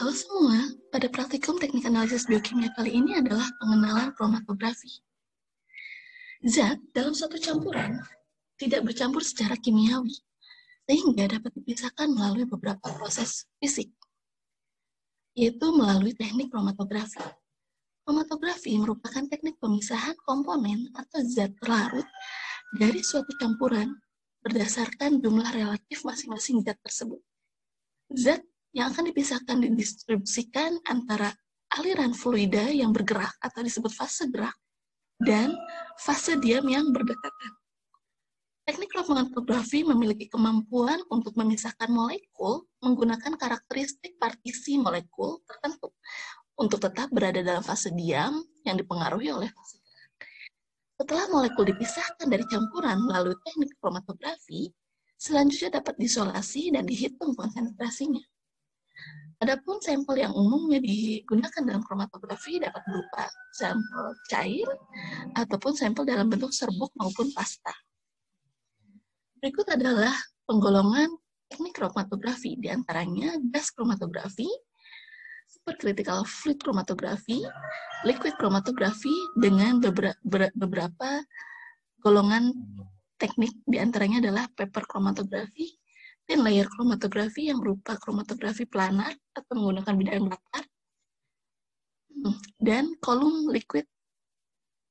Halo semua, pada praktikum teknik analisis biokimia kali ini adalah pengenalan kromatografi. Zat dalam suatu campuran tidak bercampur secara kimiawi, sehingga dapat dipisahkan melalui beberapa proses fisik, yaitu melalui teknik kromatografi. Kromatografi merupakan teknik pemisahan komponen atau zat terlarut dari suatu campuran berdasarkan jumlah relatif masing-masing zat tersebut. Zat yang akan dipisahkan didistribusikan antara aliran fluida yang bergerak atau disebut fase gerak dan fase diam yang berdekatan. Teknik lapangan fotografi memiliki kemampuan untuk memisahkan molekul menggunakan karakteristik partisi molekul tertentu untuk tetap berada dalam fase diam yang dipengaruhi oleh fase gerak. Setelah molekul dipisahkan dari campuran melalui teknik kromatografi, selanjutnya dapat disolasi dan dihitung konsentrasinya. Adapun sampel yang umumnya digunakan dalam kromatografi dapat berupa sampel cair ataupun sampel dalam bentuk serbuk maupun pasta. Berikut adalah penggolongan teknik kromatografi, diantaranya gas kromatografi, supercritical fluid kromatografi, liquid kromatografi, dengan beberapa, golongan teknik, diantaranya adalah paper kromatografi, dan layar kromatografi yang berupa kromatografi planar atau menggunakan bidang latar hmm, dan kolom liquid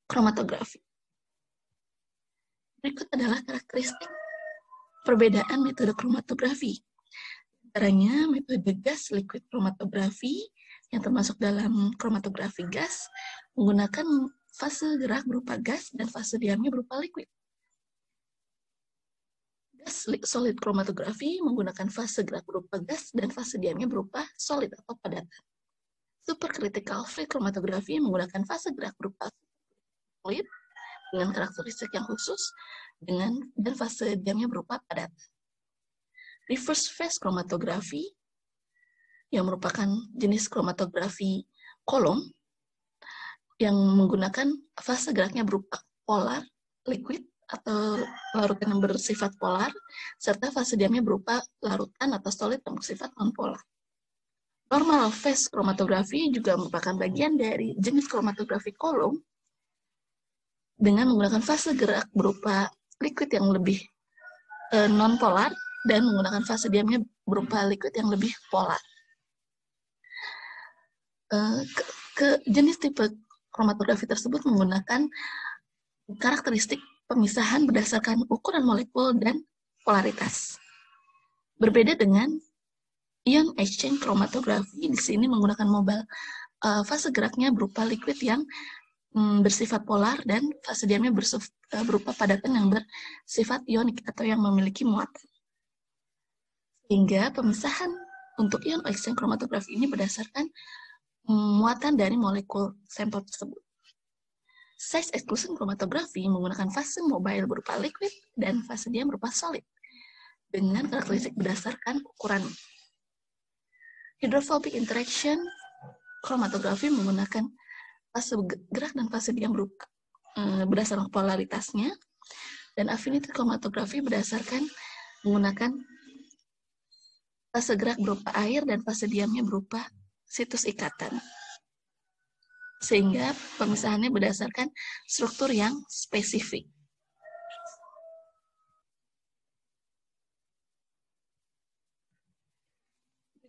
kromatografi. Berikut adalah karakteristik perbedaan metode kromatografi. Antaranya metode gas liquid kromatografi yang termasuk dalam kromatografi gas menggunakan fase gerak berupa gas dan fase diamnya berupa liquid solid kromatografi menggunakan fase gerak berupa gas dan fase diamnya berupa solid atau padat. Supercritical free kromatografi menggunakan fase gerak berupa solid dengan karakteristik yang khusus dengan dan fase diamnya berupa padat. Reverse phase kromatografi yang merupakan jenis kromatografi kolom yang menggunakan fase geraknya berupa polar, liquid, atau larutan yang bersifat polar, serta fase diamnya berupa larutan atau solid yang bersifat non polar. Normal phase kromatografi juga merupakan bagian dari jenis kromatografi kolom dengan menggunakan fase gerak berupa liquid yang lebih e, eh, polar dan menggunakan fase diamnya berupa liquid yang lebih polar. E, ke, ke jenis tipe kromatografi tersebut menggunakan karakteristik pemisahan berdasarkan ukuran molekul dan polaritas. Berbeda dengan ion exchange kromatografi di sini menggunakan mobile eh, fase geraknya berupa liquid yang mm, bersifat polar dan fase diamnya eh, berupa padatan yang bersifat ionik atau yang memiliki muatan. Sehingga pemisahan untuk ion exchange kromatografi ini berdasarkan mm, muatan dari molekul sampel tersebut size exclusion kromatografi menggunakan fase mobile berupa liquid dan fase diam berupa solid dengan karakteristik berdasarkan ukuran. Hydrophobic interaction kromatografi menggunakan fase gerak dan fase diam berupa, eh, berdasarkan polaritasnya dan affinity kromatografi berdasarkan menggunakan fase gerak berupa air dan fase diamnya berupa situs ikatan sehingga pemisahannya berdasarkan struktur yang spesifik.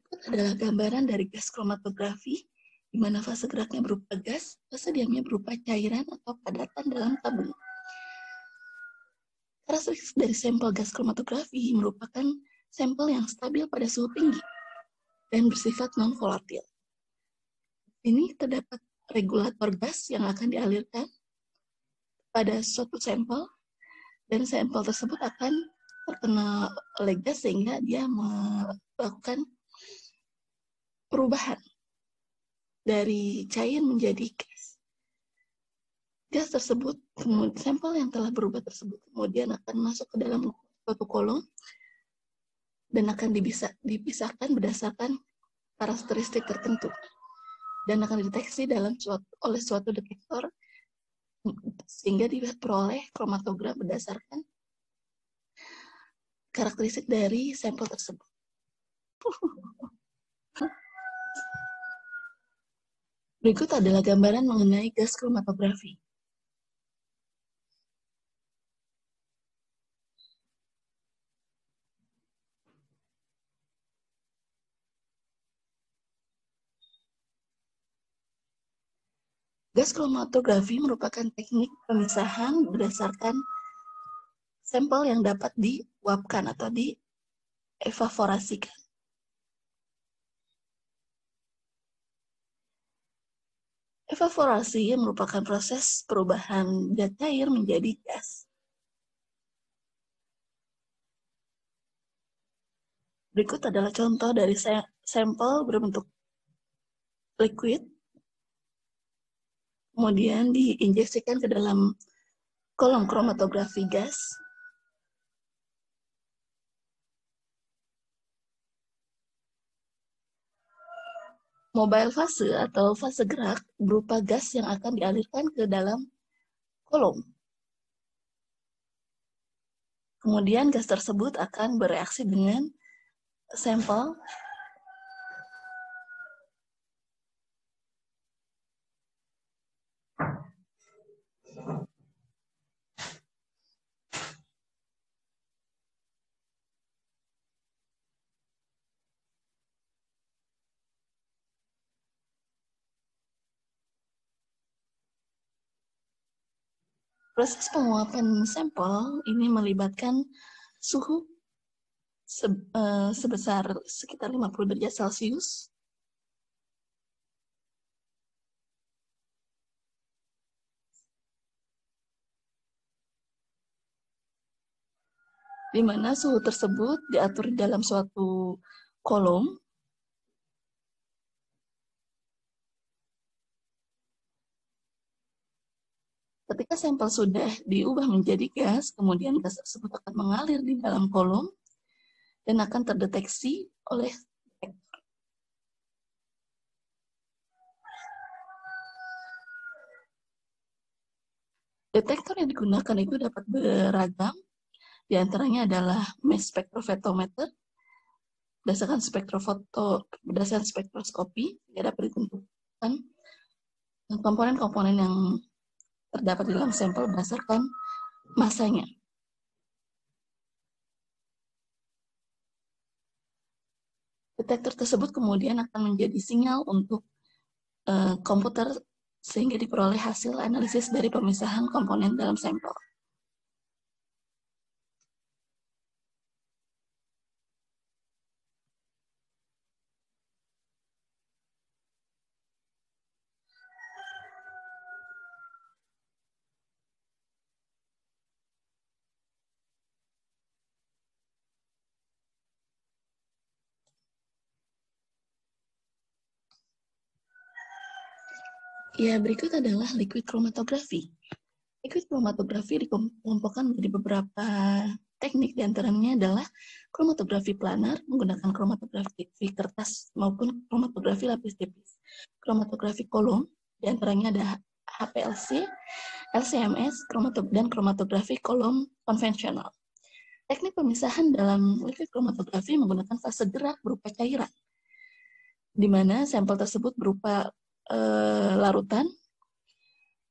Berikut adalah gambaran dari gas kromatografi, di mana fase geraknya berupa gas, fase diamnya berupa cairan atau padatan dalam tabung. Karakteristik dari sampel gas kromatografi merupakan sampel yang stabil pada suhu tinggi dan bersifat non-volatil. Ini terdapat regulator gas yang akan dialirkan pada suatu sampel dan sampel tersebut akan terkena oleh gas sehingga dia melakukan perubahan dari cair menjadi gas. Gas tersebut, kemudian sampel yang telah berubah tersebut kemudian akan masuk ke dalam suatu kolom dan akan dipisah, dipisahkan berdasarkan karakteristik tertentu dan akan dideteksi dalam suatu, oleh suatu detektor sehingga diperoleh kromatogram berdasarkan karakteristik dari sampel tersebut. Berikut adalah gambaran mengenai gas kromatografi. Gas kromatografi merupakan teknik pemisahan berdasarkan sampel yang dapat diuapkan atau dievaporasikan. Evaporasi merupakan proses perubahan zat cair menjadi gas. Berikut adalah contoh dari sampel berbentuk liquid kemudian diinjeksikan ke dalam kolom kromatografi gas. Mobile fase atau fase gerak berupa gas yang akan dialirkan ke dalam kolom. Kemudian gas tersebut akan bereaksi dengan sampel Proses penguapan sampel ini melibatkan suhu eh, sebesar sekitar 50 derajat Celcius. Di mana suhu tersebut diatur dalam suatu kolom Ketika sampel sudah diubah menjadi gas, kemudian gas tersebut akan mengalir di dalam kolom dan akan terdeteksi oleh detektor. Detektor yang digunakan itu dapat beragam, di antaranya adalah mass spectrophotometer, berdasarkan spektrofoto, berdasarkan spektroskopi, tidak dapat ditentukan komponen-komponen yang terdapat di dalam sampel berdasarkan masanya. Detektor tersebut kemudian akan menjadi sinyal untuk uh, komputer sehingga diperoleh hasil analisis dari pemisahan komponen dalam sampel. Ya, berikut adalah liquid chromatography. Liquid chromatography dikelompokkan menjadi beberapa teknik, diantaranya adalah kromatografi planar menggunakan kromatografi kertas maupun kromatografi lapis tipis. Kromatografi kolom, diantaranya ada HPLC, LCMS, dan kromatografi kolom konvensional. Teknik pemisahan dalam liquid kromatografi menggunakan fase gerak berupa cairan, di mana sampel tersebut berupa e, larutan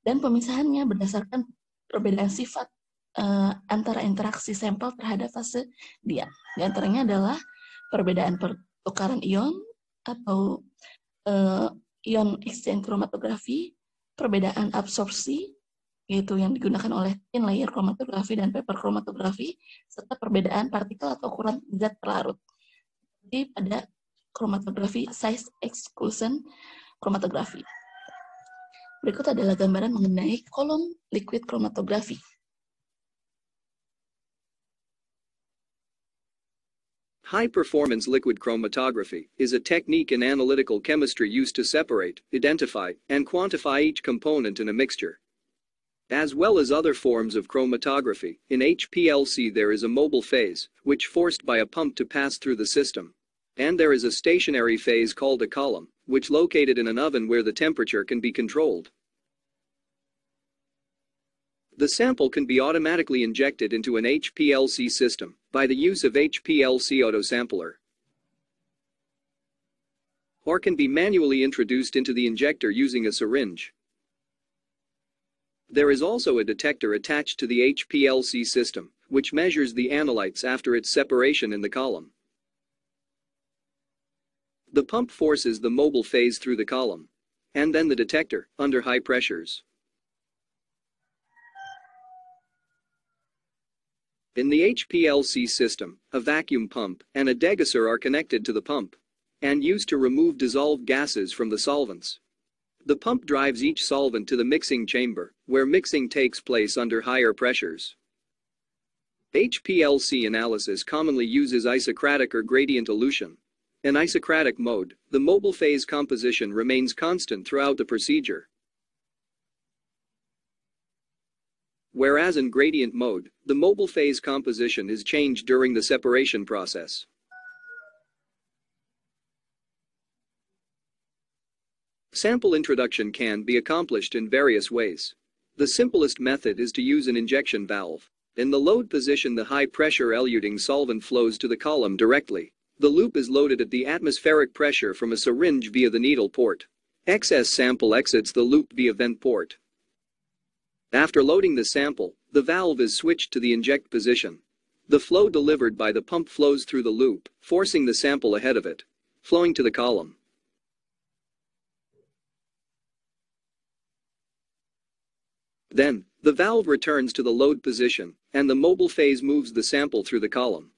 dan pemisahannya berdasarkan perbedaan sifat e, antara interaksi sampel terhadap fase dia, Di antaranya adalah perbedaan pertukaran ion atau e, ion exchange kromatografi, perbedaan absorpsi yaitu yang digunakan oleh thin layer kromatografi dan paper kromatografi serta perbedaan partikel atau ukuran zat terlarut. Jadi pada kromatografi size exclusion kromatografi. Berikut adalah gambaran mengenai kolom liquid kromatografi. High performance liquid chromatography is a technique in analytical chemistry used to separate, identify, and quantify each component in a mixture. As well as other forms of chromatography, in HPLC there is a mobile phase, which forced by a pump to pass through the system. And there is a stationary phase called a column, which located in an oven where the temperature can be controlled. The sample can be automatically injected into an HPLC system by the use of HPLC autosampler or can be manually introduced into the injector using a syringe. There is also a detector attached to the HPLC system, which measures the analytes after its separation in the column. The pump forces the mobile phase through the column. And then the detector, under high pressures. In the HPLC system, a vacuum pump and a degasser are connected to the pump and used to remove dissolved gases from the solvents. The pump drives each solvent to the mixing chamber, where mixing takes place under higher pressures. HPLC analysis commonly uses isocratic or gradient elution, in isocratic mode, the mobile phase composition remains constant throughout the procedure. Whereas in gradient mode, the mobile phase composition is changed during the separation process. Sample introduction can be accomplished in various ways. The simplest method is to use an injection valve. In the load position the high-pressure eluting solvent flows to the column directly. The loop is loaded at the atmospheric pressure from a syringe via the needle port. Excess sample exits the loop via vent port. After loading the sample, the valve is switched to the inject position. The flow delivered by the pump flows through the loop, forcing the sample ahead of it, flowing to the column. Then, the valve returns to the load position, and the mobile phase moves the sample through the column.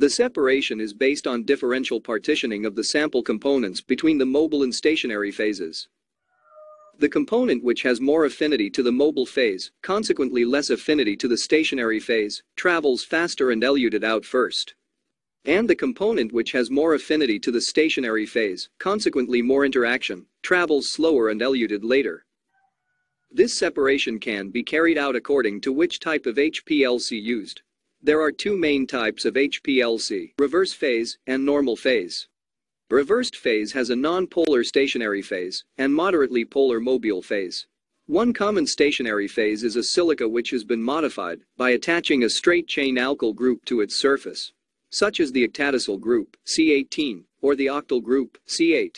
The separation is based on differential partitioning of the sample components between the mobile and stationary phases. The component which has more affinity to the mobile phase, consequently less affinity to the stationary phase, travels faster and eluted out first. And the component which has more affinity to the stationary phase, consequently more interaction, travels slower and eluted later. This separation can be carried out according to which type of HPLC used, there are two main types of HPLC, reverse phase and normal phase. Reversed phase has a non-polar stationary phase and moderately polar mobile phase. One common stationary phase is a silica which has been modified by attaching a straight-chain alkyl group to its surface, such as the octadecyl group, C18, or the octyl group, C8.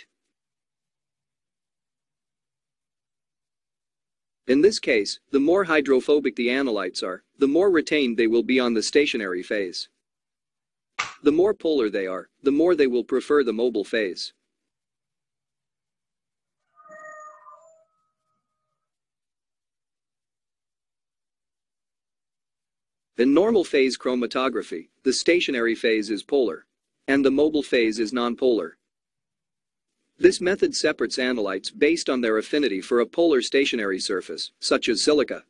In this case, the more hydrophobic the analytes are, the more retained they will be on the stationary phase. The more polar they are, the more they will prefer the mobile phase. In normal phase chromatography, the stationary phase is polar, and the mobile phase is nonpolar. This method separates analytes based on their affinity for a polar stationary surface, such as silica.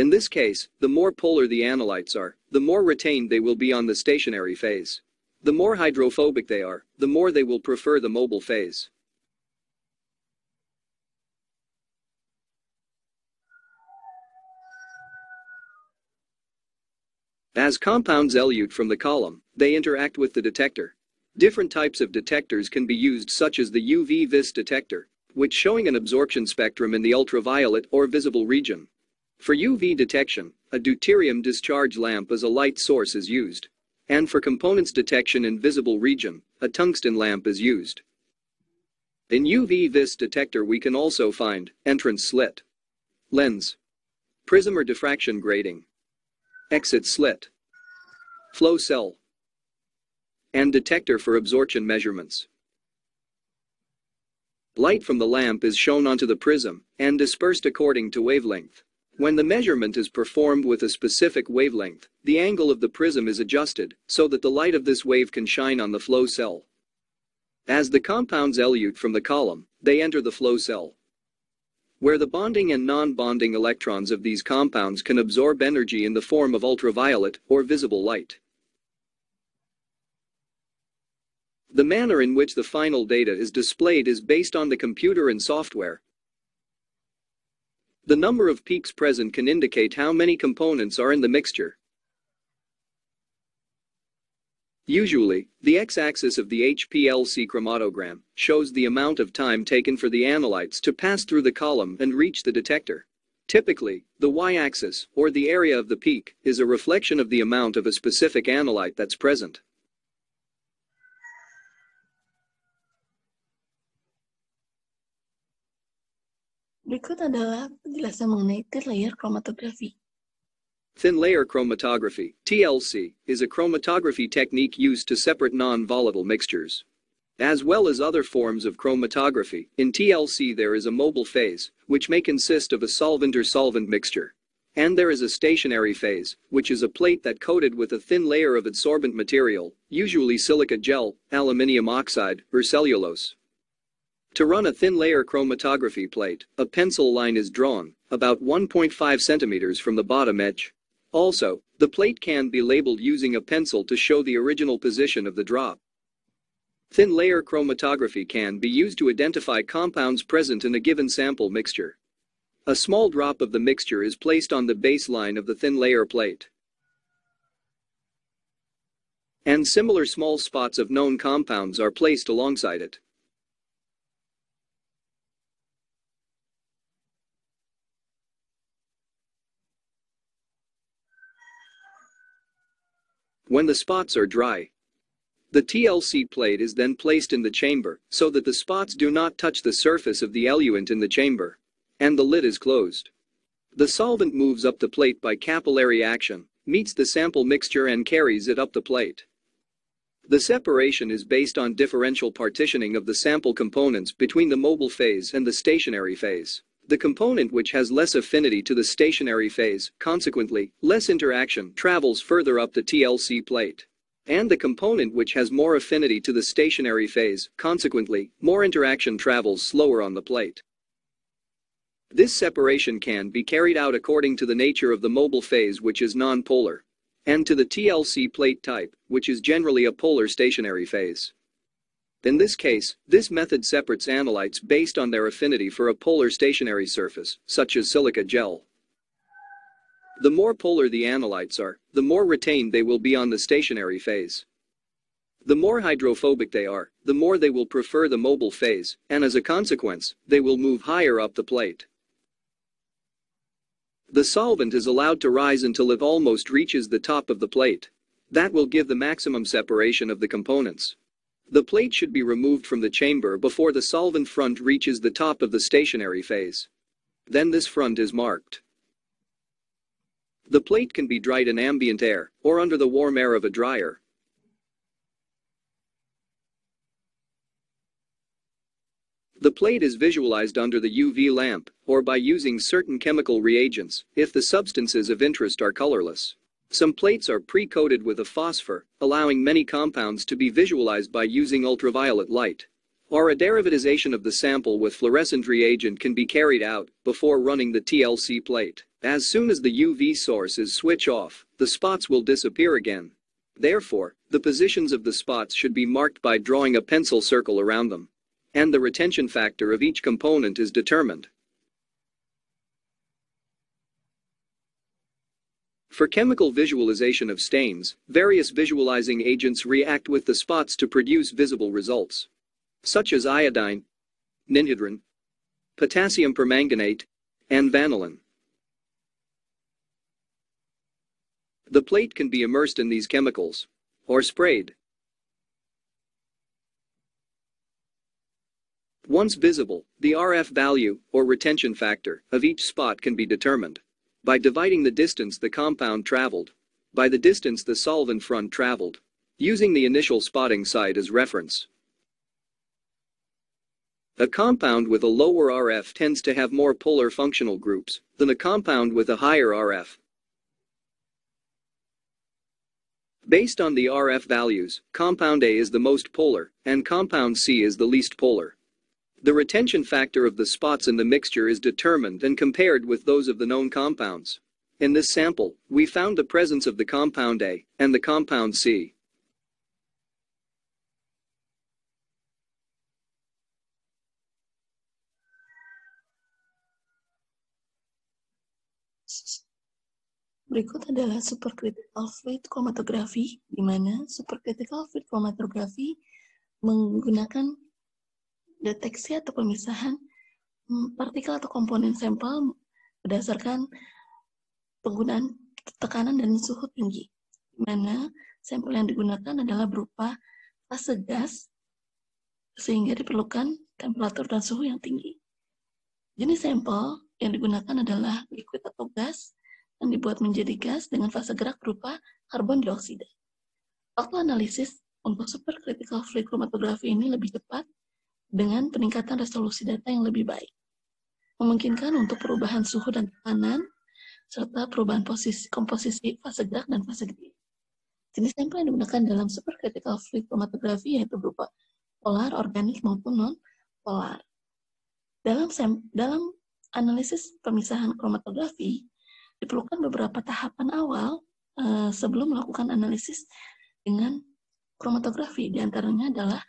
In this case, the more polar the analytes are, the more retained they will be on the stationary phase. The more hydrophobic they are, the more they will prefer the mobile phase. As compounds elute from the column, they interact with the detector. Different types of detectors can be used such as the UV-VIS detector, which showing an absorption spectrum in the ultraviolet or visible region, for UV detection, a deuterium discharge lamp as a light source is used. And for components detection in visible region, a tungsten lamp is used. In UV vis detector we can also find entrance slit, lens, prism or diffraction grating, exit slit, flow cell, and detector for absorption measurements. Light from the lamp is shown onto the prism and dispersed according to wavelength. When the measurement is performed with a specific wavelength, the angle of the prism is adjusted so that the light of this wave can shine on the flow cell. As the compounds elute from the column, they enter the flow cell. Where the bonding and non-bonding electrons of these compounds can absorb energy in the form of ultraviolet or visible light. The manner in which the final data is displayed is based on the computer and software, the number of peaks present can indicate how many components are in the mixture. Usually, the x-axis of the HPLC chromatogram shows the amount of time taken for the analytes to pass through the column and reach the detector. Typically, the y-axis, or the area of the peak, is a reflection of the amount of a specific analyte that's present. Berikut adalah penjelasan mengenai thin layer chromatography. Thin layer chromatography, TLC, is a chromatography technique used to separate non-volatile mixtures. As well as other forms of chromatography, in TLC there is a mobile phase, which may consist of a solvent or solvent mixture. And there is a stationary phase, which is a plate that coated with a thin layer of adsorbent material, usually silica gel, aluminium oxide, or cellulose. To run a thin layer chromatography plate, a pencil line is drawn, about 1.5 centimeters from the bottom edge. Also, the plate can be labeled using a pencil to show the original position of the drop. Thin layer chromatography can be used to identify compounds present in a given sample mixture. A small drop of the mixture is placed on the baseline of the thin layer plate. And similar small spots of known compounds are placed alongside it. when the spots are dry. The TLC plate is then placed in the chamber so that the spots do not touch the surface of the eluent in the chamber. And the lid is closed. The solvent moves up the plate by capillary action, meets the sample mixture and carries it up the plate. The separation is based on differential partitioning of the sample components between the mobile phase and the stationary phase the component which has less affinity to the stationary phase, consequently, less interaction, travels further up the TLC plate. And the component which has more affinity to the stationary phase, consequently, more interaction travels slower on the plate. This separation can be carried out according to the nature of the mobile phase which is nonpolar, and to the TLC plate type, which is generally a polar stationary phase. In this case, this method separates analytes based on their affinity for a polar stationary surface, such as silica gel. The more polar the analytes are, the more retained they will be on the stationary phase. The more hydrophobic they are, the more they will prefer the mobile phase, and as a consequence, they will move higher up the plate. The solvent is allowed to rise until it almost reaches the top of the plate. That will give the maximum separation of the components. The plate should be removed from the chamber before the solvent front reaches the top of the stationary phase. Then this front is marked. The plate can be dried in ambient air or under the warm air of a dryer. The plate is visualized under the UV lamp or by using certain chemical reagents if the substances of interest are colorless. Some plates are pre-coated with a phosphor, allowing many compounds to be visualized by using ultraviolet light. Or a derivatization of the sample with fluorescent reagent can be carried out before running the TLC plate. As soon as the UV source is switch off, the spots will disappear again. Therefore, the positions of the spots should be marked by drawing a pencil circle around them. And the retention factor of each component is determined. For chemical visualization of stains, various visualizing agents react with the spots to produce visible results, such as iodine, ninhydrin, potassium permanganate, and vanillin. The plate can be immersed in these chemicals or sprayed. Once visible, the RF value, or retention factor, of each spot can be determined. By dividing the distance the compound traveled. By the distance the solvent front traveled. Using the initial spotting site as reference. A compound with a lower RF tends to have more polar functional groups than a compound with a higher RF. Based on the RF values, compound A is the most polar, and compound C is the least polar. The retention factor of the spots in the mixture is determined and compared with those of the known compounds. In this sample, we found the presence of the compound A and the compound C. Berikut adalah supercritical fluid chromatography, di mana supercritical fluid chromatography menggunakan deteksi atau pemisahan mm, partikel atau komponen sampel berdasarkan penggunaan tekanan dan suhu tinggi, di mana sampel yang digunakan adalah berupa fase gas, sehingga diperlukan temperatur dan suhu yang tinggi. Jenis sampel yang digunakan adalah liquid atau gas, yang dibuat menjadi gas dengan fase gerak berupa karbon dioksida. Waktu analisis untuk supercritical fluid chromatography ini lebih cepat dengan peningkatan resolusi data yang lebih baik. Memungkinkan untuk perubahan suhu dan tekanan, serta perubahan posisi komposisi fase gerak dan fase gede. Jenis sampel yang digunakan dalam supercritical fluid chromatography yaitu berupa polar, organik maupun non-polar. Dalam dalam analisis pemisahan kromatografi diperlukan beberapa tahapan awal e, sebelum melakukan analisis dengan kromatografi. Di antaranya adalah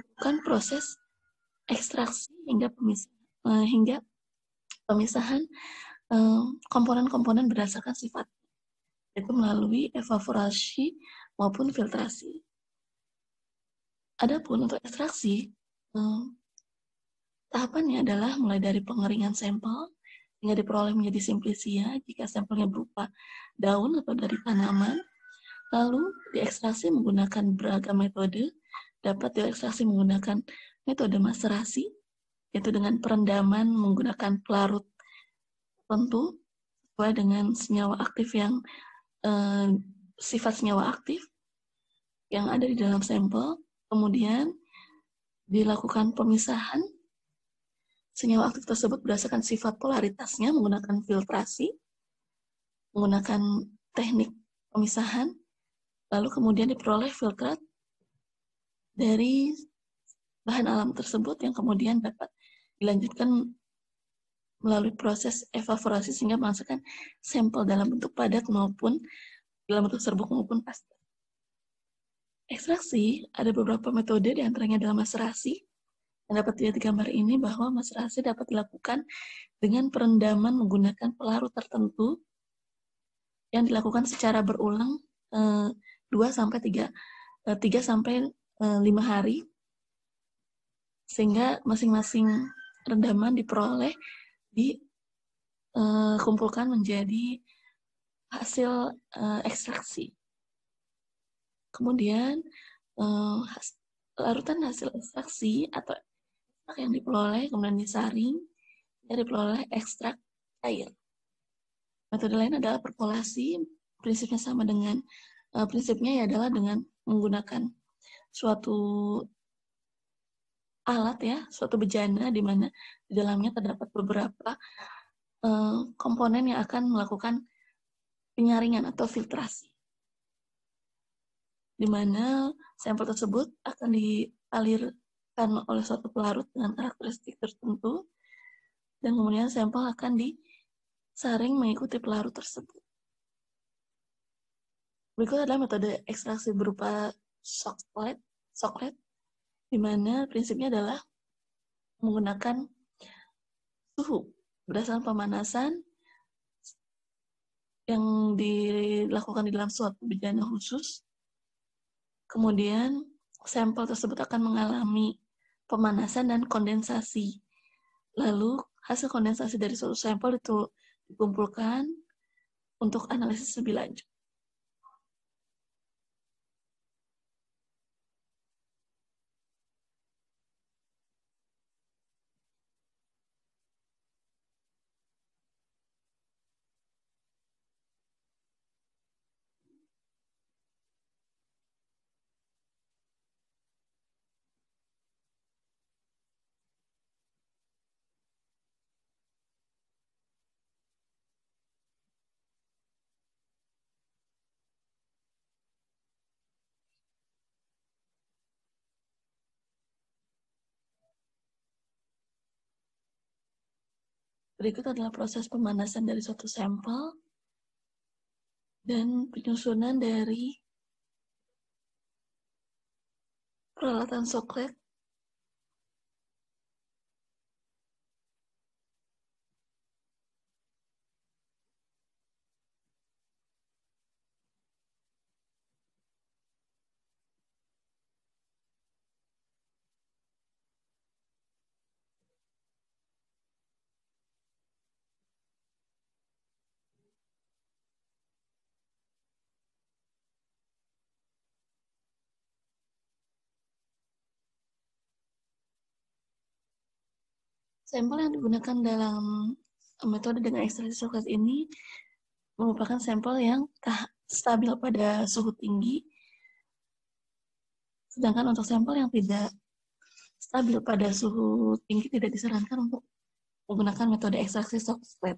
bukan proses ekstraksi hingga pemisahan uh, eh, hingga pemisahan eh, komponen-komponen uh, berdasarkan sifat yaitu melalui evaporasi maupun filtrasi. Adapun untuk ekstraksi uh, tahapannya adalah mulai dari pengeringan sampel hingga diperoleh menjadi simplisia jika sampelnya berupa daun atau dari tanaman lalu diekstraksi menggunakan beragam metode dapat diekstraksi menggunakan metode maserasi, yaitu dengan perendaman menggunakan pelarut tentu, sesuai dengan senyawa aktif yang eh, sifat senyawa aktif yang ada di dalam sampel, kemudian dilakukan pemisahan senyawa aktif tersebut berdasarkan sifat polaritasnya menggunakan filtrasi, menggunakan teknik pemisahan, lalu kemudian diperoleh filtrat dari bahan alam tersebut yang kemudian dapat dilanjutkan melalui proses evaporasi sehingga menghasilkan sampel dalam bentuk padat maupun dalam bentuk serbuk maupun pasta. Ekstraksi ada beberapa metode di antaranya dalam maserasi yang dapat dilihat di gambar ini bahwa maserasi dapat dilakukan dengan perendaman menggunakan pelarut tertentu yang dilakukan secara berulang 2 eh, sampai 3 3 eh, sampai Eh, lima hari sehingga masing-masing rendaman diperoleh dikumpulkan eh, menjadi hasil eh, ekstraksi kemudian larutan hasil ekstraksi atau yang diperoleh kemudian disaring dan diperoleh ekstrak air metode lain adalah perkolasi prinsipnya sama dengan prinsipnya ya adalah dengan menggunakan suatu alat ya, suatu bejana di mana di dalamnya terdapat beberapa uh, komponen yang akan melakukan penyaringan atau filtrasi. Di mana sampel tersebut akan dialirkan oleh suatu pelarut dengan karakteristik tertentu dan kemudian sampel akan disaring mengikuti pelarut tersebut. Berikut adalah metode ekstraksi berupa Soklet, Soklet, di mana prinsipnya adalah menggunakan suhu berdasarkan pemanasan yang dilakukan di dalam suatu bejana khusus. Kemudian sampel tersebut akan mengalami pemanasan dan kondensasi. Lalu hasil kondensasi dari suatu sampel itu dikumpulkan untuk analisis lebih lanjut. Berikut adalah proses pemanasan dari suatu sampel dan penyusunan dari peralatan soklet Sampel yang digunakan dalam metode dengan ekstraksi sulfat ini merupakan sampel yang stabil pada suhu tinggi, sedangkan untuk sampel yang tidak stabil pada suhu tinggi tidak disarankan untuk menggunakan metode ekstraksi sulfat.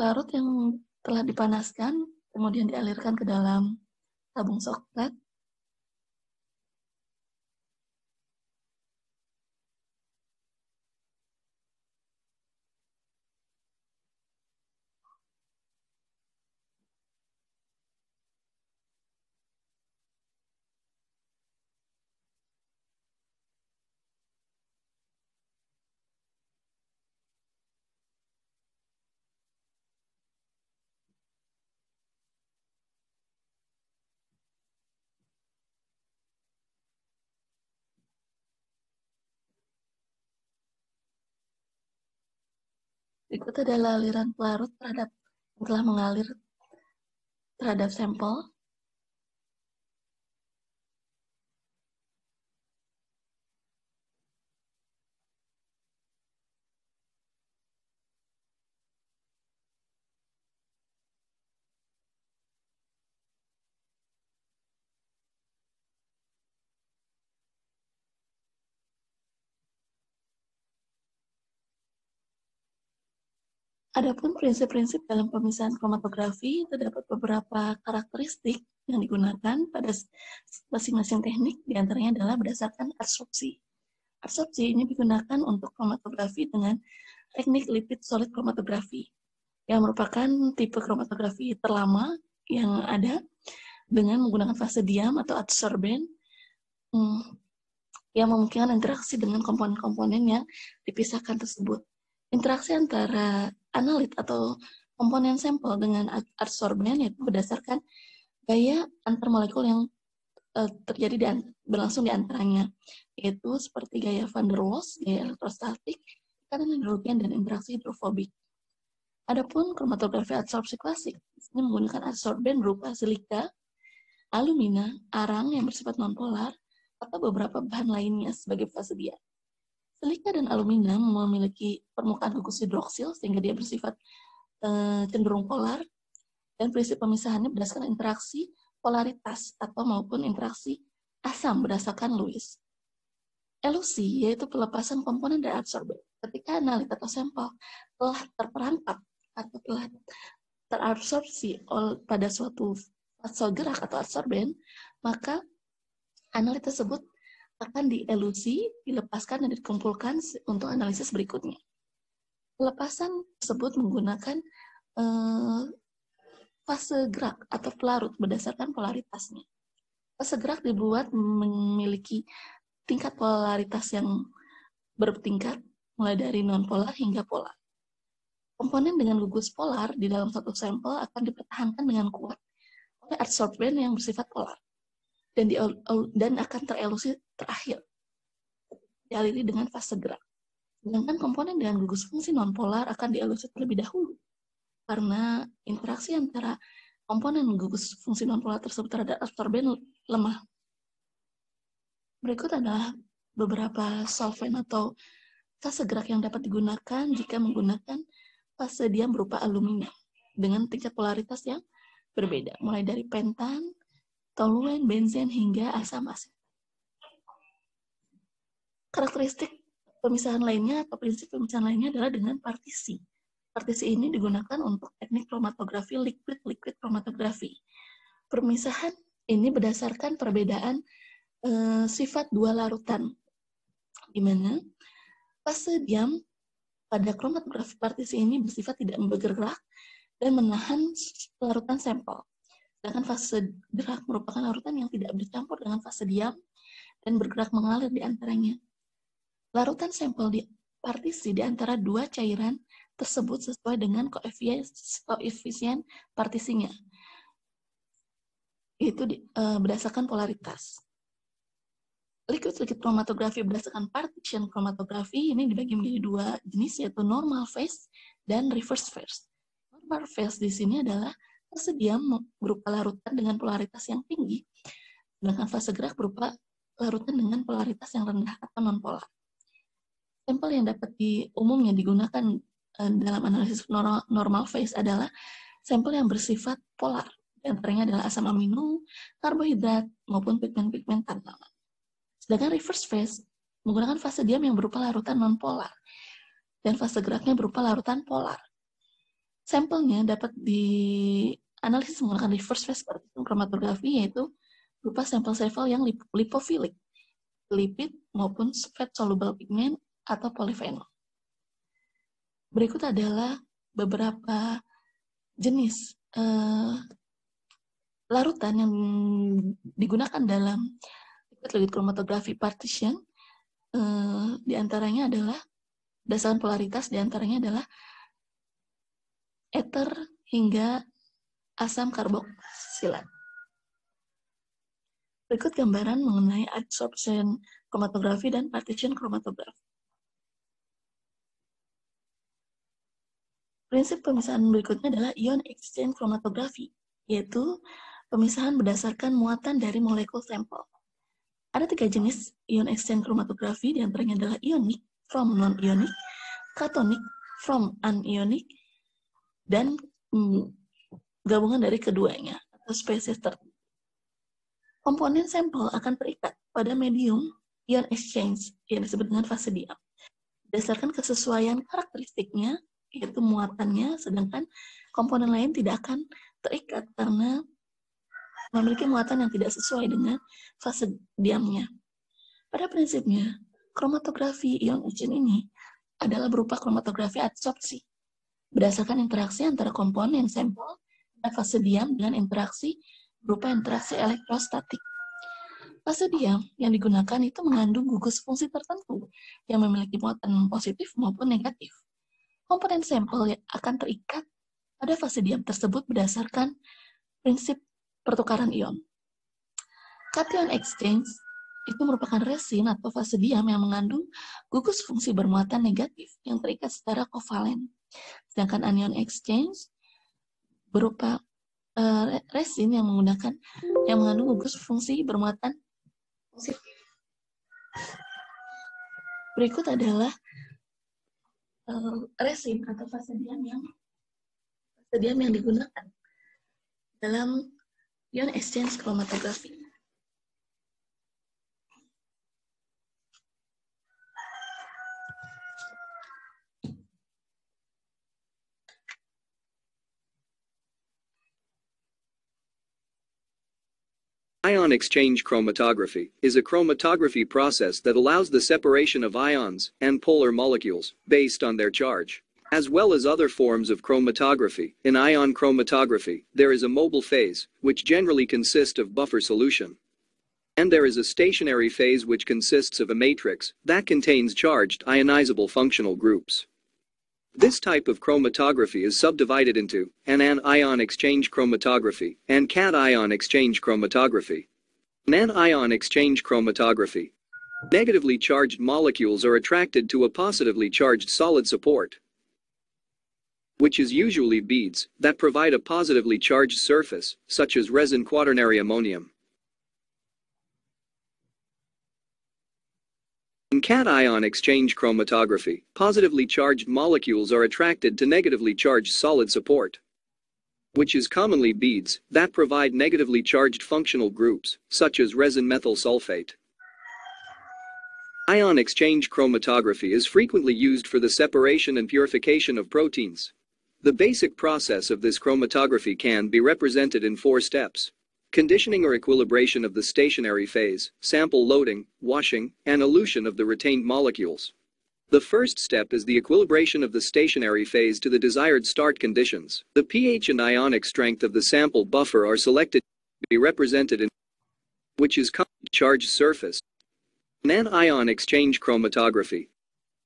Larut yang telah dipanaskan kemudian dialirkan ke dalam tabung soklat Berikut adalah aliran pelarut terhadap telah mengalir terhadap sampel Adapun prinsip-prinsip dalam pemisahan kromatografi terdapat beberapa karakteristik yang digunakan pada masing-masing teknik diantaranya adalah berdasarkan absorpsi. Absorpsi ini digunakan untuk kromatografi dengan teknik lipid solid kromatografi yang merupakan tipe kromatografi terlama yang ada dengan menggunakan fase diam atau adsorben hmm, yang memungkinkan interaksi dengan komponen-komponen yang dipisahkan tersebut. Interaksi antara analit atau komponen sampel dengan adsorben yaitu berdasarkan gaya antar molekul yang uh, terjadi dan berlangsung di antaranya yaitu seperti gaya van der Waals, gaya elektrostatik, ikatan hidrogen dan interaksi hidrofobik. Adapun kromatografi adsorpsi klasik ini menggunakan adsorben berupa silika, alumina, arang yang bersifat nonpolar, atau beberapa bahan lainnya sebagai prasedia. Silika dan alumina memiliki permukaan gugus hidroksil sehingga dia bersifat e, cenderung polar dan prinsip pemisahannya berdasarkan interaksi polaritas atau maupun interaksi asam berdasarkan Lewis. Elusi yaitu pelepasan komponen dari absorben. Ketika analit atau sampel telah terperangkap atau telah terabsorpsi pada suatu fase gerak atau absorben, maka analit tersebut akan dielusi, dilepaskan, dan dikumpulkan untuk analisis berikutnya. Pelepasan tersebut menggunakan eh, fase gerak atau pelarut berdasarkan polaritasnya. Fase gerak dibuat memiliki tingkat polaritas yang bertingkat, mulai dari nonpolar hingga polar. Komponen dengan gugus polar di dalam satu sampel akan dipertahankan dengan kuat oleh adsorben yang bersifat polar dan di, dan akan terelusi terakhir dialiri dengan fase gerak. Sedangkan komponen dengan gugus fungsi nonpolar akan dielusi terlebih dahulu karena interaksi antara komponen gugus fungsi nonpolar tersebut terhadap absorben lemah. Berikut adalah beberapa solvent atau fase gerak yang dapat digunakan jika menggunakan fase diam berupa aluminium dengan tingkat polaritas yang berbeda, mulai dari pentan, toluen, benzen, hingga asam asetat. Karakteristik pemisahan lainnya atau prinsip pemisahan lainnya adalah dengan partisi. Partisi ini digunakan untuk teknik kromatografi liquid-liquid kromatografi. Permisahan ini berdasarkan perbedaan e, sifat dua larutan, di mana fase diam pada kromatografi partisi ini bersifat tidak bergerak dan menahan larutan sampel. Sedangkan fase gerak merupakan larutan yang tidak bercampur dengan fase diam dan bergerak mengalir di antaranya. Larutan sampel di partisi di antara dua cairan tersebut sesuai dengan koefisien partisinya, yaitu di, e, berdasarkan polaritas. Liquid-liquid kromatografi berdasarkan partition kromatografi ini dibagi menjadi dua jenis yaitu normal phase dan reverse phase. Normal phase di sini adalah tersedia berupa larutan dengan polaritas yang tinggi, sedangkan fase gerak berupa larutan dengan polaritas yang rendah atau nonpolar. Sampel yang dapat di umumnya digunakan eh, dalam analisis normal phase adalah sampel yang bersifat polar. dan antaranya adalah asam amino, karbohidrat, maupun pigmen-pigmen tanaman. Sedangkan reverse phase menggunakan fase diam yang berupa larutan nonpolar dan fase geraknya berupa larutan polar. Sampelnya dapat dianalisis menggunakan reverse phase kromatografi yaitu berupa sampel-sampel yang lip lipofilik, lipid maupun fat soluble pigment atau polifenol. Berikut adalah beberapa jenis uh, larutan yang digunakan dalam liquid chromatografi partition eh, Di antaranya adalah dasar polaritas Di antaranya adalah eter, hingga asam karboksilat. Berikut gambaran mengenai absorption kromatografi dan partition kromatografi. Prinsip pemisahan berikutnya adalah ion exchange kromatografi, yaitu pemisahan berdasarkan muatan dari molekul sampel. Ada tiga jenis ion exchange kromatografi, diantaranya adalah ionic from non ionic, katonic from anionic, dan mm, gabungan dari keduanya atau spesies tertentu. Komponen sampel akan terikat pada medium ion exchange yang disebut dengan fase diam. Berdasarkan kesesuaian karakteristiknya, yaitu muatannya, sedangkan komponen lain tidak akan terikat karena memiliki muatan yang tidak sesuai dengan fase diamnya. Pada prinsipnya, kromatografi ion exchange ini adalah berupa kromatografi adsorpsi berdasarkan interaksi antara komponen sampel pada fase diam dengan interaksi berupa interaksi elektrostatik. Fase diam yang digunakan itu mengandung gugus fungsi tertentu yang memiliki muatan positif maupun negatif. Komponen sampel yang akan terikat pada fase diam tersebut berdasarkan prinsip pertukaran ion. Cation exchange itu merupakan resin atau fase diam yang mengandung gugus fungsi bermuatan negatif yang terikat secara kovalen. Sedangkan anion exchange berupa uh, resin yang menggunakan yang mengandung gugus fungsi bermuatan fungsi. Berikut adalah uh, resin atau fase diam yang fase diam yang digunakan dalam ion exchange kromatografi Ion exchange chromatography is a chromatography process that allows the separation of ions and polar molecules based on their charge. As well as other forms of chromatography, in ion chromatography, there is a mobile phase, which generally consists of buffer solution. And there is a stationary phase which consists of a matrix that contains charged ionizable functional groups. This type of chromatography is subdivided into anion exchange chromatography and cation exchange chromatography. Anion exchange chromatography. Negatively charged molecules are attracted to a positively charged solid support, which is usually beads that provide a positively charged surface, such as resin quaternary ammonium. In cation exchange chromatography, positively charged molecules are attracted to negatively charged solid support, which is commonly beads that provide negatively charged functional groups, such as resin methyl sulfate. Ion exchange chromatography is frequently used for the separation and purification of proteins. The basic process of this chromatography can be represented in four steps conditioning or equilibration of the stationary phase, sample loading, washing, and elution of the retained molecules. The first step is the equilibration of the stationary phase to the desired start conditions. The pH and ionic strength of the sample buffer are selected to be represented in which is charged surface. Anion exchange chromatography.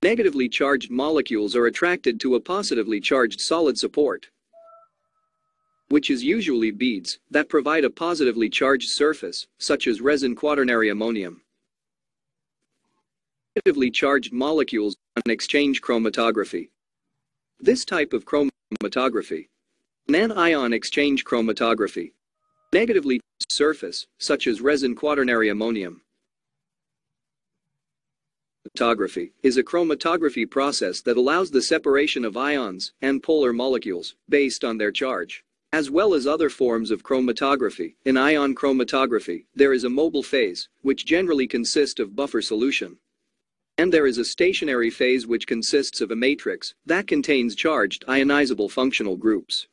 Negatively charged molecules are attracted to a positively charged solid support which is usually beads that provide a positively charged surface, such as resin quaternary ammonium. Negatively charged molecules on exchange chromatography. This type of chromatography, anion exchange chromatography, negatively surface, such as resin quaternary ammonium. Chromatography is a chromatography process that allows the separation of ions and polar molecules based on their charge. As well as other forms of chromatography, in ion chromatography, there is a mobile phase, which generally consists of buffer solution. And there is a stationary phase which consists of a matrix that contains charged ionizable functional groups.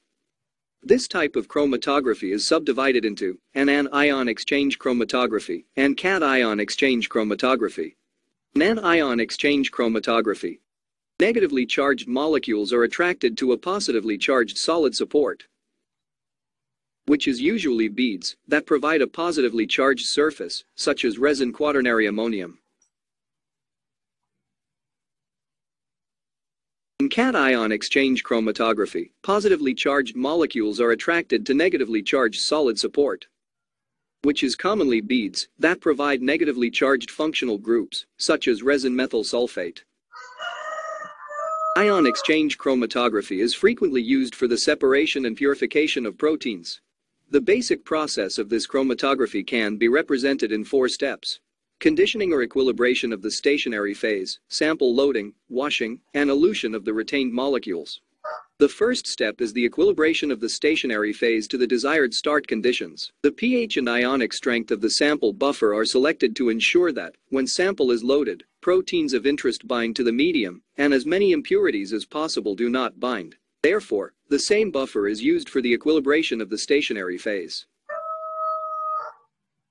This type of chromatography is subdivided into an anion exchange chromatography and cation exchange chromatography. Anion exchange chromatography. Negatively charged molecules are attracted to a positively charged solid support which is usually beads that provide a positively charged surface, such as resin quaternary ammonium. In cation exchange chromatography, positively charged molecules are attracted to negatively charged solid support, which is commonly beads that provide negatively charged functional groups, such as resin methyl sulfate. Ion exchange chromatography is frequently used for the separation and purification of proteins. The basic process of this chromatography can be represented in four steps. Conditioning or equilibration of the stationary phase, sample loading, washing, and elution of the retained molecules. The first step is the equilibration of the stationary phase to the desired start conditions. The pH and ionic strength of the sample buffer are selected to ensure that, when sample is loaded, proteins of interest bind to the medium, and as many impurities as possible do not bind. Therefore, the same buffer is used for the equilibration of the stationary phase.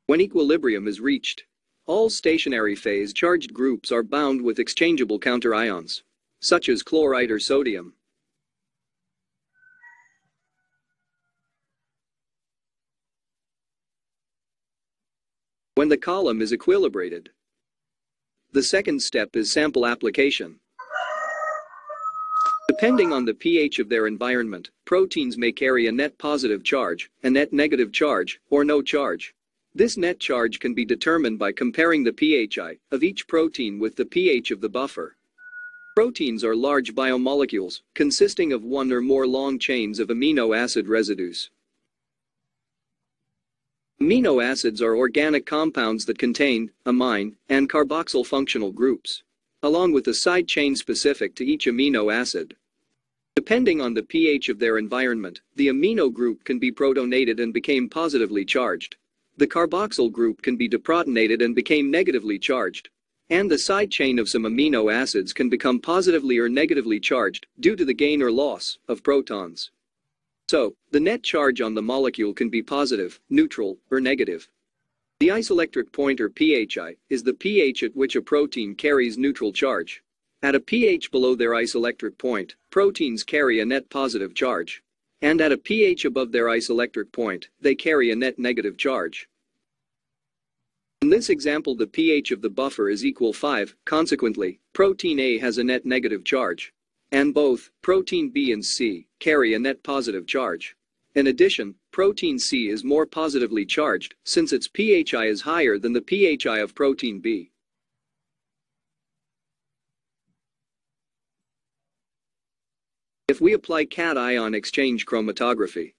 When equilibrium is reached, all stationary phase charged groups are bound with exchangeable counter ions, such as chloride or sodium. When the column is equilibrated, the second step is sample application. Depending on the pH of their environment, proteins may carry a net positive charge, a net negative charge, or no charge. This net charge can be determined by comparing the pHi of each protein with the pH of the buffer. Proteins are large biomolecules, consisting of one or more long chains of amino acid residues. Amino acids are organic compounds that contain amine and carboxyl functional groups, along with a side chain specific to each amino acid. Depending on the pH of their environment, the amino group can be protonated and became positively charged. The carboxyl group can be deprotonated and became negatively charged. And the side chain of some amino acids can become positively or negatively charged due to the gain or loss of protons. So, the net charge on the molecule can be positive, neutral, or negative. The isoelectric point or phi is the pH at which a protein carries neutral charge. At a pH below their isoelectric point, proteins carry a net positive charge. And at a pH above their isoelectric point, they carry a net negative charge. In this example the pH of the buffer is equal 5, consequently, protein A has a net negative charge. And both, protein B and C, carry a net positive charge. In addition, protein C is more positively charged since its pHi is higher than the pHi of protein B. If we apply cation exchange chromatography,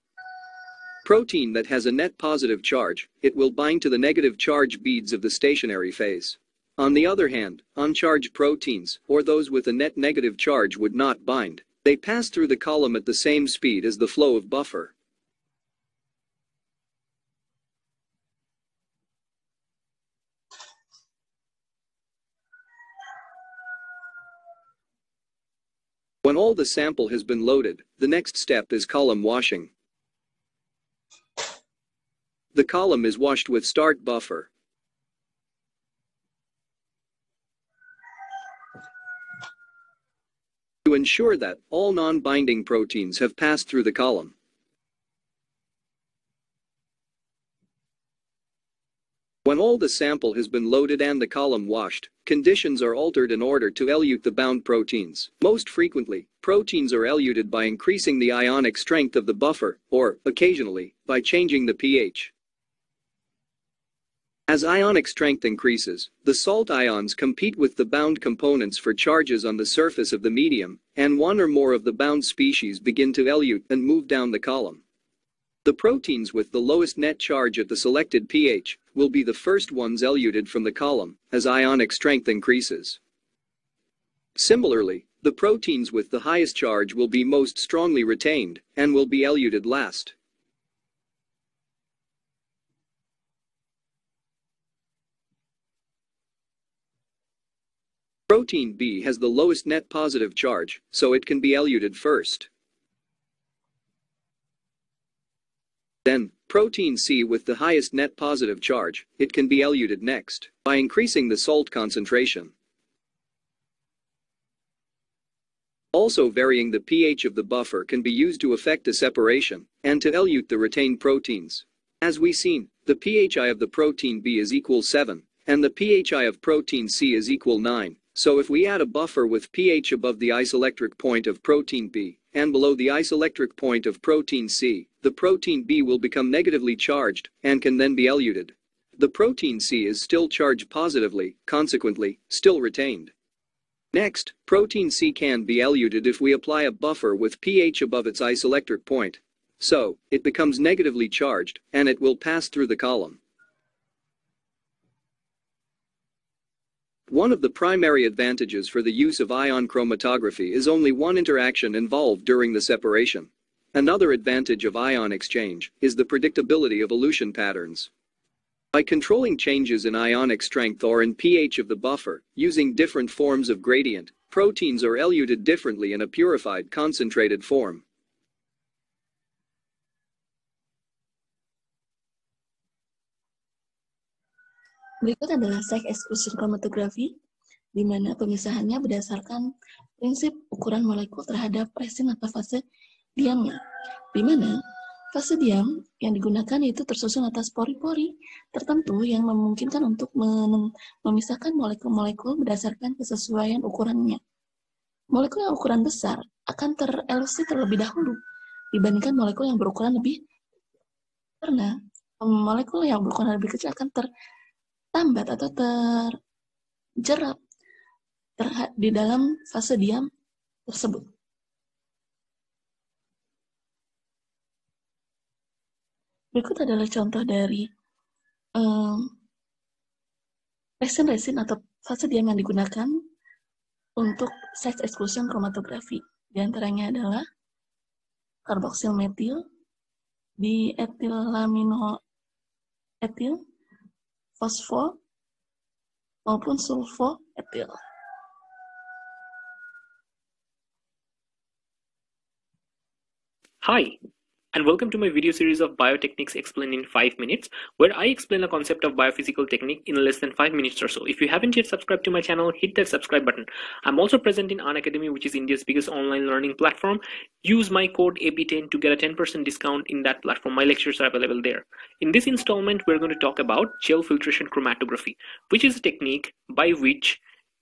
protein that has a net positive charge, it will bind to the negative charge beads of the stationary phase. On the other hand, uncharged proteins, or those with a net negative charge would not bind, they pass through the column at the same speed as the flow of buffer. When all the sample has been loaded, the next step is column washing. The column is washed with start buffer. To ensure that all non-binding proteins have passed through the column, When all the sample has been loaded and the column washed, conditions are altered in order to elute the bound proteins. Most frequently, proteins are eluted by increasing the ionic strength of the buffer, or, occasionally, by changing the pH. As ionic strength increases, the salt ions compete with the bound components for charges on the surface of the medium, and one or more of the bound species begin to elute and move down the column. The proteins with the lowest net charge at the selected pH will be the first ones eluted from the column as ionic strength increases. Similarly, the proteins with the highest charge will be most strongly retained and will be eluted last. Protein B has the lowest net positive charge, so it can be eluted first. Then, protein C with the highest net positive charge, it can be eluted next by increasing the salt concentration. Also varying the pH of the buffer can be used to affect the separation and to elute the retained proteins. As we seen, the pHi of the protein B is equal 7, and the pHi of protein C is equal 9, so if we add a buffer with pH above the isoelectric point of protein B, and below the isoelectric point of protein C, the protein B will become negatively charged and can then be eluted. The protein C is still charged positively, consequently, still retained. Next, protein C can be eluted if we apply a buffer with pH above its isoelectric point. So, it becomes negatively charged, and it will pass through the column. One of the primary advantages for the use of ion chromatography is only one interaction involved during the separation. Another advantage of ion exchange is the predictability of elution patterns. By controlling changes in ionic strength or in pH of the buffer, using different forms of gradient, proteins are eluted differently in a purified concentrated form. Berikut adalah cek Exclusion Chromatography, di mana pemisahannya berdasarkan prinsip ukuran molekul terhadap resin atau fase diamnya, di mana fase diam yang digunakan itu tersusun atas pori-pori tertentu yang memungkinkan untuk memisahkan molekul-molekul berdasarkan kesesuaian ukurannya. Molekul yang ukuran besar akan terelusi terlebih dahulu dibandingkan molekul yang berukuran lebih karena molekul yang berukuran lebih kecil akan ter tertambat atau terjerap terhad di dalam fase diam tersebut. Berikut adalah contoh dari um, resin-resin atau fase diam yang digunakan untuk sex exclusion chromatografi. Di antaranya adalah karboksil metil, di amino etil, fosfor maupun sulfur etil. Hi, and welcome to my video series of biotechniques explained in 5 minutes where I explain a concept of biophysical technique in less than 5 minutes or so. If you haven't yet subscribed to my channel, hit that subscribe button. I'm also present in Academy which is India's biggest online learning platform. Use my code AB10 to get a 10% discount in that platform. My lectures are available there. In this installment, we're going to talk about gel filtration chromatography which is a technique by which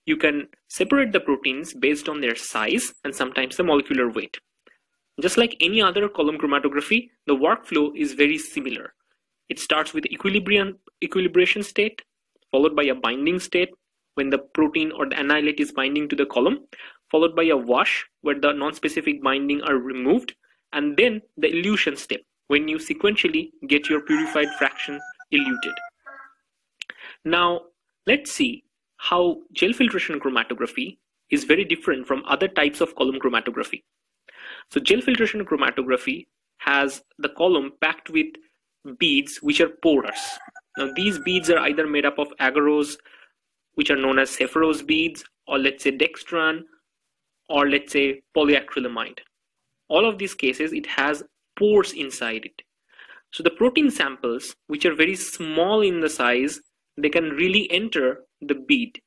you can separate the proteins based on their size and sometimes the molecular weight. Just like any other column chromatography, the workflow is very similar. It starts with equilibrium, equilibration state, followed by a binding state when the protein or the annihilate is binding to the column, followed by a wash where the non-specific binding are removed, and then the elution step when you sequentially get your purified fraction eluted. Now, let's see how gel filtration chromatography is very different from other types of column chromatography. So gel filtration chromatography has the column packed with beads which are porous. Now these beads are either made up of agarose, which are known as Sepharose beads, or let's say dextran, or let's say polyacrylamide. All of these cases, it has pores inside it. So the protein samples, which are very small in the size, they can really enter the bead.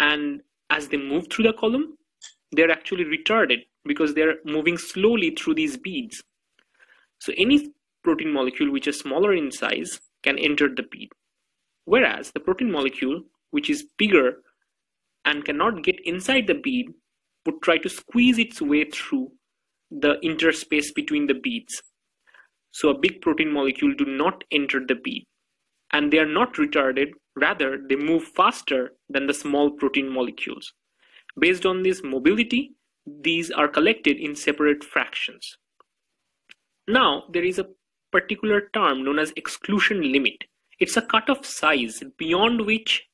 And as they move through the column, they're actually retarded because they are moving slowly through these beads. So any protein molecule which is smaller in size can enter the bead. Whereas the protein molecule which is bigger and cannot get inside the bead would try to squeeze its way through the interspace between the beads. So a big protein molecule do not enter the bead and they are not retarded rather they move faster than the small protein molecules. Based on this mobility, these are collected in separate fractions. Now, there is a particular term known as exclusion limit. It's a cutoff size beyond which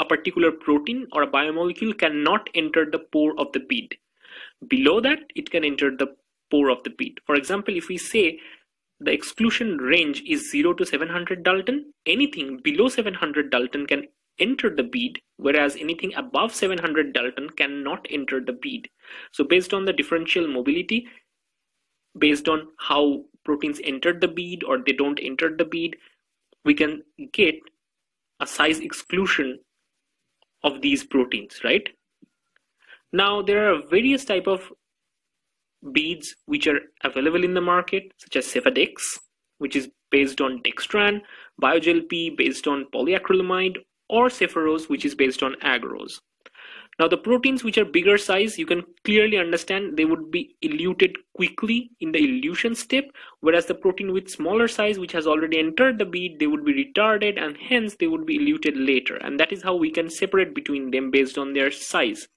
a particular protein or a biomolecule cannot enter the pore of the bead. Below that, it can enter the pore of the bead. For example, if we say the exclusion range is 0 to 700 Dalton, anything below 700 Dalton can enter the bead, whereas anything above 700 Dalton cannot enter the bead. So based on the differential mobility, based on how proteins enter the bead or they don't enter the bead, we can get a size exclusion of these proteins, right? Now there are various type of beads which are available in the market, such as Cephadex which is based on dextran, BioGLP based on polyacrylamide, or Sepharose, which is based on agarose. Now the proteins which are bigger size, you can clearly understand they would be eluted quickly in the elution step, whereas the protein with smaller size, which has already entered the bead, they would be retarded and hence they would be eluted later. And that is how we can separate between them based on their size.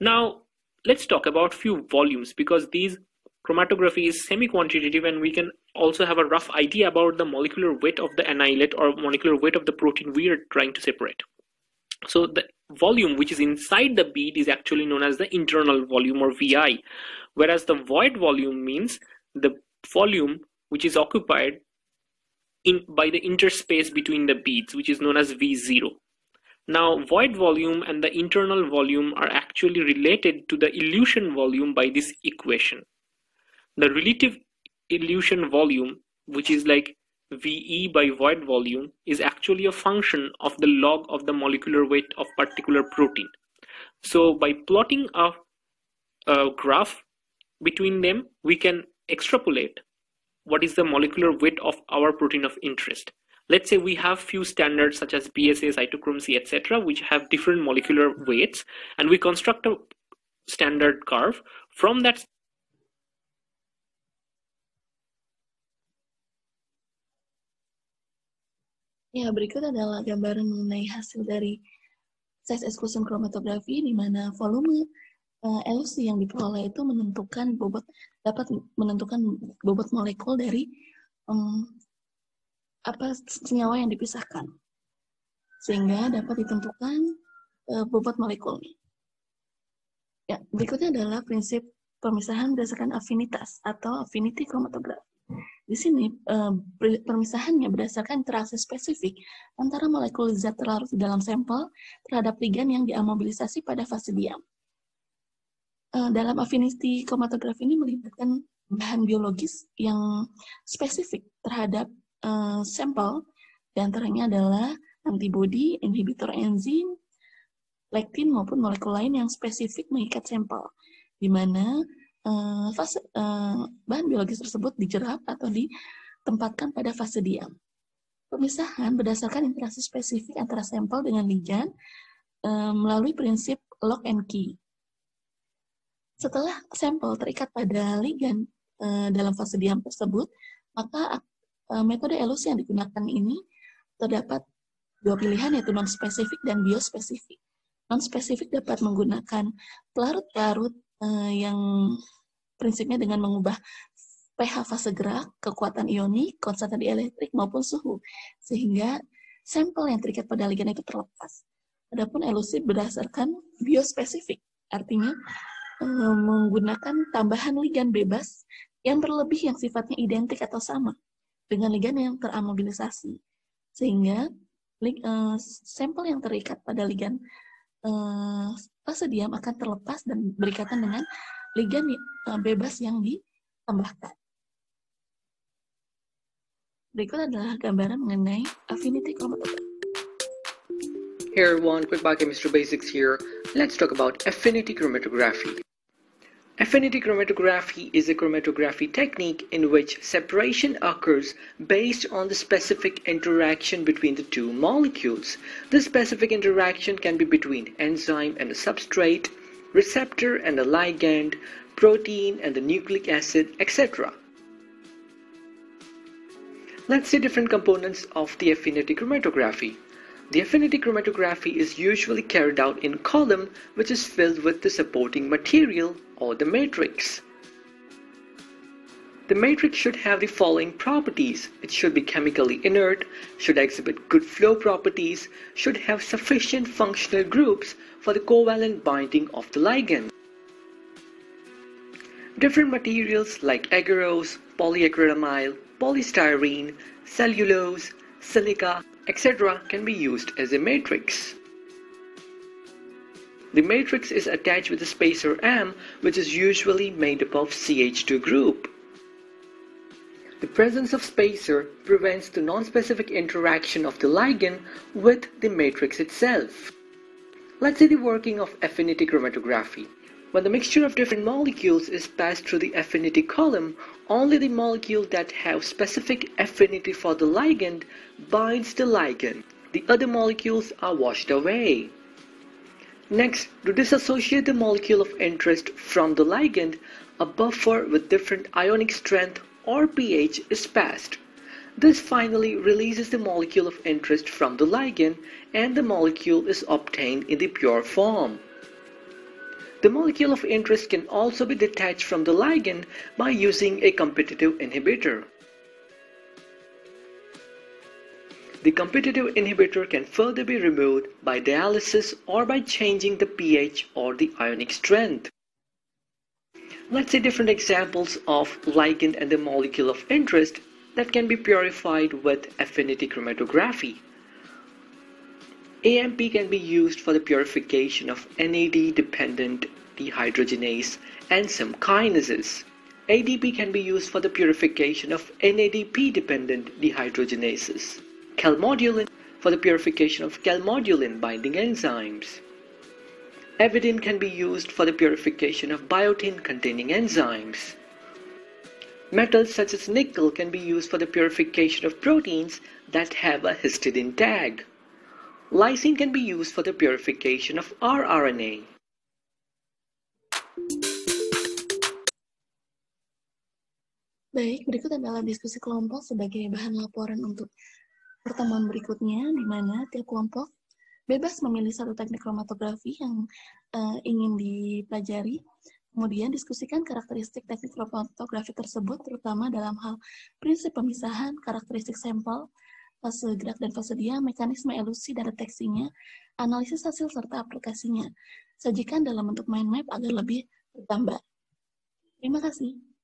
Now let's talk about few volumes because these chromatography is semi-quantitative and we can also have a rough idea about the molecular weight of the annihilate or molecular weight of the protein we are trying to separate. So the volume which is inside the bead is actually known as the internal volume or VI, whereas the void volume means the volume which is occupied in, by the interspace between the beads, which is known as V0. Now, void volume and the internal volume are actually related to the elution volume by this equation. The relative illusion volume, which is like VE by void volume, is actually a function of the log of the molecular weight of particular protein. So by plotting a, a graph between them, we can extrapolate what is the molecular weight of our protein of interest. Let's say we have few standards such as BSA, cytochrome C, etc., which have different molecular weights, and we construct a standard curve. From that Ya, berikut adalah gambaran mengenai hasil dari size exclusion kromatografi di mana volume uh, LC yang diperoleh itu menentukan bobot dapat menentukan bobot molekul dari um, apa senyawa yang dipisahkan sehingga dapat ditentukan uh, bobot molekulnya. Ya, berikutnya adalah prinsip pemisahan berdasarkan afinitas atau affinity chromatografi. Di sini eh, permisahannya berdasarkan interaksi spesifik antara molekul zat terlarut di dalam sampel terhadap ligan yang diamobilisasi pada fase diam. Eh, dalam affinity kromatografi ini melibatkan bahan biologis yang spesifik terhadap eh, sampel, di antaranya adalah antibodi, inhibitor enzim, lektin maupun molekul lain yang spesifik mengikat sampel, di mana uh, fase uh, bahan biologis tersebut dijerap atau ditempatkan pada fase diam. Pemisahan berdasarkan interaksi spesifik antara sampel dengan ligan uh, melalui prinsip lock and key. Setelah sampel terikat pada ligan uh, dalam fase diam tersebut, maka uh, metode elusi yang digunakan ini terdapat dua pilihan yaitu non spesifik dan biospesifik. Non spesifik dapat menggunakan pelarut-pelarut yang Prinsipnya dengan mengubah pH fase gerak, kekuatan ionik, konsentrasi elektrik, maupun suhu. Sehingga sampel yang terikat pada ligan itu terlepas. Adapun elusif berdasarkan biospesifik, artinya eh, menggunakan tambahan ligan bebas yang berlebih yang sifatnya identik atau sama dengan ligan yang teramobilisasi. Sehingga uh, sampel yang terikat pada ligan uh, eh, fase diam akan terlepas dan berikatan dengan ligan eh, bebas yang ditambahkan. Berikut adalah gambaran mengenai affinity chromatogram. everyone, quick biochemistry basics here. Let's talk about affinity chromatography. Affinity chromatography is a chromatography technique in which separation occurs based on the specific interaction between the two molecules. This specific interaction can be between enzyme and a substrate, receptor and the ligand, protein and the nucleic acid, etc. Let's see different components of the affinity chromatography. The affinity chromatography is usually carried out in column which is filled with the supporting material or the matrix. The matrix should have the following properties. It should be chemically inert, should exhibit good flow properties, should have sufficient functional groups for the covalent binding of the ligand. Different materials like agarose, polyacrylamide, polystyrene, cellulose, silica, etc. can be used as a matrix. The matrix is attached with a spacer M which is usually made up of CH2 group. The presence of spacer prevents the non-specific interaction of the ligand with the matrix itself. Let's see the working of affinity chromatography. When the mixture of different molecules is passed through the affinity column, only the molecule that have specific affinity for the ligand binds the ligand. The other molecules are washed away. Next, to disassociate the molecule of interest from the ligand, a buffer with different ionic strength or pH is passed. This finally releases the molecule of interest from the ligand and the molecule is obtained in the pure form. The molecule of interest can also be detached from the ligand by using a competitive inhibitor. The competitive inhibitor can further be removed by dialysis or by changing the pH or the ionic strength. Let's see different examples of ligand and the molecule of interest that can be purified with affinity chromatography. AMP can be used for the purification of NAD-dependent dehydrogenase and some kinases. ADP can be used for the purification of NADP-dependent dehydrogenases. Calmodulin for the purification of calmodulin binding enzymes. Evidin can be used for the purification of biotin containing enzymes. Metals such as nickel can be used for the purification of proteins that have a histidine tag. Lysine can be used for the purification of rRNA. Baik, berikut adalah diskusi kelompok sebagai bahan laporan untuk pertemuan berikutnya, di mana tiap kelompok bebas memilih satu teknik kromatografi yang uh, ingin dipelajari. Kemudian diskusikan karakteristik teknik kromatografi tersebut, terutama dalam hal prinsip pemisahan, karakteristik sampel, fase gerak dan fase diam, mekanisme elusi dan deteksinya, analisis hasil serta aplikasinya. Sajikan dalam bentuk mind map agar lebih bertambah. Terima kasih.